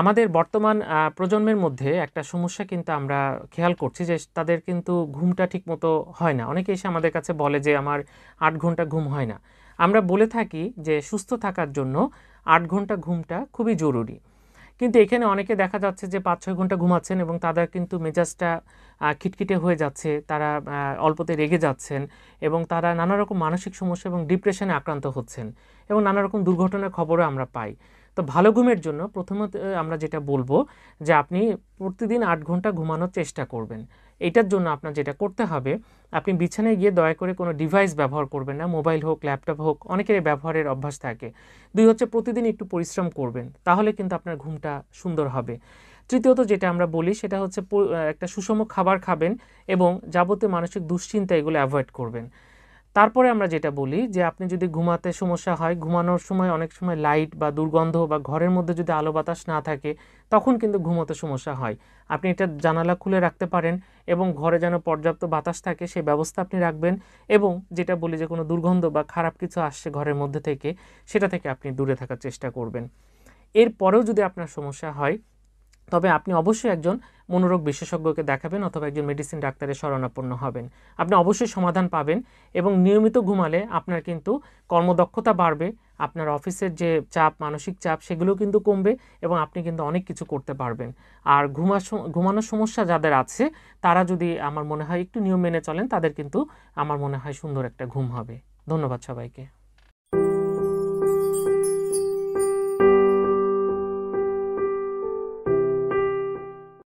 আমাদের বর্তমান প্রজন্মের মধ্যে একটা সমস্যা কিন্তু আমরা খেয়াল করছি যে তাদের কিন্তু ঘুমটা ঠিক মতো হয় না অনেকে এসে আমাদের কাছে বলে যে আমার আট ঘন্টা ঘুম হয় না আমরা বলে থাকি যে সুস্থ থাকার জন্য আট ঘন্টা ঘুমটা খুবই জরুরি কিন্তু এখানে অনেকে দেখা যাচ্ছে যে পাঁচ ছয় ঘন্টা ঘুমাচ্ছেন এবং তাদের কিন্তু মেজাজটা খিটখিটে হয়ে যাচ্ছে তারা অল্পতে রেগে যাচ্ছেন এবং তারা নানা রকম মানসিক সমস্যা এবং ডিপ্রেশনে আক্রান্ত হচ্ছেন এবং নানা রকম দুর্ঘটনার খবরও আমরা পাই তো ভালো ঘুমের জন্য প্রথমত আমরা যেটা বলবো যে আপনি প্রতিদিন আট ঘন্টা ঘুমানোর চেষ্টা করবেন এটার জন্য আপনার যেটা করতে হবে আপনি বিছানায় গিয়ে দয়া করে কোনো ডিভাইস ব্যবহার করবেন না মোবাইল হোক ল্যাপটপ হোক অনেকের ব্যবহারের অভ্যাস থাকে দুই হচ্ছে প্রতিদিন একটু পরিশ্রম করবেন তাহলে কিন্তু আপনার ঘুমটা সুন্দর হবে তৃতীয়ত যেটা আমরা বলি সেটা হচ্ছে একটা সুষম খাবার খাবেন এবং যাবতীয় মানসিক দুশ্চিন্তা এগুলো অ্যাভয়েড করবেন তারপরে আমরা যেটা বলি যে আপনি যদি ঘুমাতে সমস্যা হয় ঘুমানোর সময় অনেক সময় লাইট বা দুর্গন্ধ বা ঘরের মধ্যে যদি আলো বাতাস না থাকে তখন কিন্তু ঘুমাতে সমস্যা হয় আপনি এটা জানালা খুলে রাখতে পারেন এবং ঘরে যেন পর্যাপ্ত বাতাস থাকে সেই ব্যবস্থা আপনি রাখবেন এবং যেটা বলি যে কোনো দুর্গন্ধ বা খারাপ কিছু আসছে ঘরের মধ্যে থেকে সেটা থেকে আপনি দূরে থাকার চেষ্টা করবেন এরপরেও যদি আপনার সমস্যা হয় তবে আপনি অবশ্যই একজন মনোরোগ বিশেষজ্ঞকে দেখাবেন অথবা একজন মেডিসিন ডাক্তারের শরণাপন্ন হবেন আপনি অবশ্যই সমাধান পাবেন এবং নিয়মিত ঘুমালে আপনার কিন্তু কর্মদক্ষতা বাড়বে আপনার অফিসের যে চাপ মানসিক চাপ সেগুলো কিন্তু কমবে এবং আপনি কিন্তু অনেক কিছু করতে পারবেন আর ঘুমা ঘুমানোর সমস্যা যাদের আছে তারা যদি আমার মনে হয় একটু নিয়ম মেনে চলেন তাদের কিন্তু আমার মনে হয় সুন্দর একটা ঘুম হবে ধন্যবাদ সবাইকে